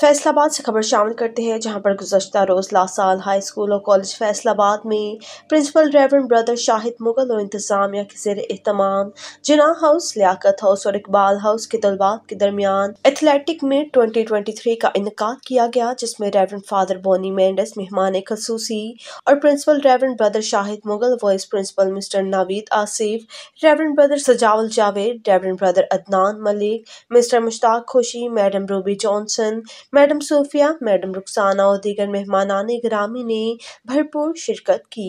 फैसलाबाद से खबर शामिल करते हैं जहां पर गुजशत रोज़ लासाल हाई स्कूल और कॉलेज फैसलाबाद में principal reverend brother Shahid Mughal और इंतजामिया के जेर अहतमाम जिना हाउस लियाकत हाउस और इकबाल हाउस के तलबात के दरमियान एथलेटिक में ट्वेंटी ट्वेंटी थ्री का इनका किया गया जिसमें रेवरेंड फादर बोनी मैंडस मेहमान खसूसी और principal reverend brother Shahid Mughal vice principal mister Naveed Asif reverend brother Sajawal Javed reverend brother Adnan Malik mister Mushtaq Khushi madam Ruby Johnson madam Sophia madam Rukhsana और दीगर मेहमान आने गिरामी ने भरपूर शिरकत की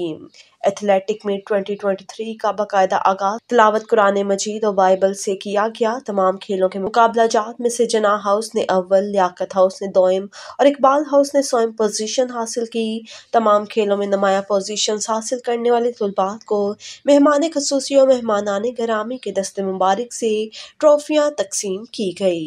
एथलेटिक में 2023 का बाकायदा आगाज तलावत कुरान मजीद और बाइबल से किया गया तमाम खेलों के मुकाबला जात में से जना हाउस ने अव्वल लियाकत हाउस ने दोम और इकबाल हाउस ने स्वयं पोजीशन हासिल की तमाम खेलों में नमाया पोजीशन हासिल करने वाले तलबात को मेहमान खसूसी और मेहमान गरामी के दस्ते मुबारक से ट्रॉफियाँ तकसीम की गई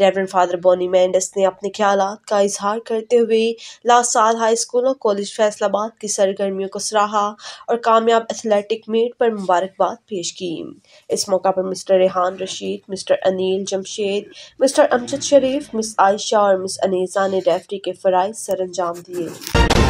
रेवरेंड फादर बोनी मैंडस ने अपने ख्याल का इजहार करते हुए लास्ट साल हाई स्कूल और कॉलेज फैसलाबाद की सरगर्मियों को सराहा और कामयाब एथलेटिक मीट पर मुबारकबाद पेश की इस मौका पर mister Rehan Rashid mister Anil Jamshed mister Amjad Sharif miss Ayesha और मिस अनीसा ने रेफरी के फ़राइज सर अंजाम दिए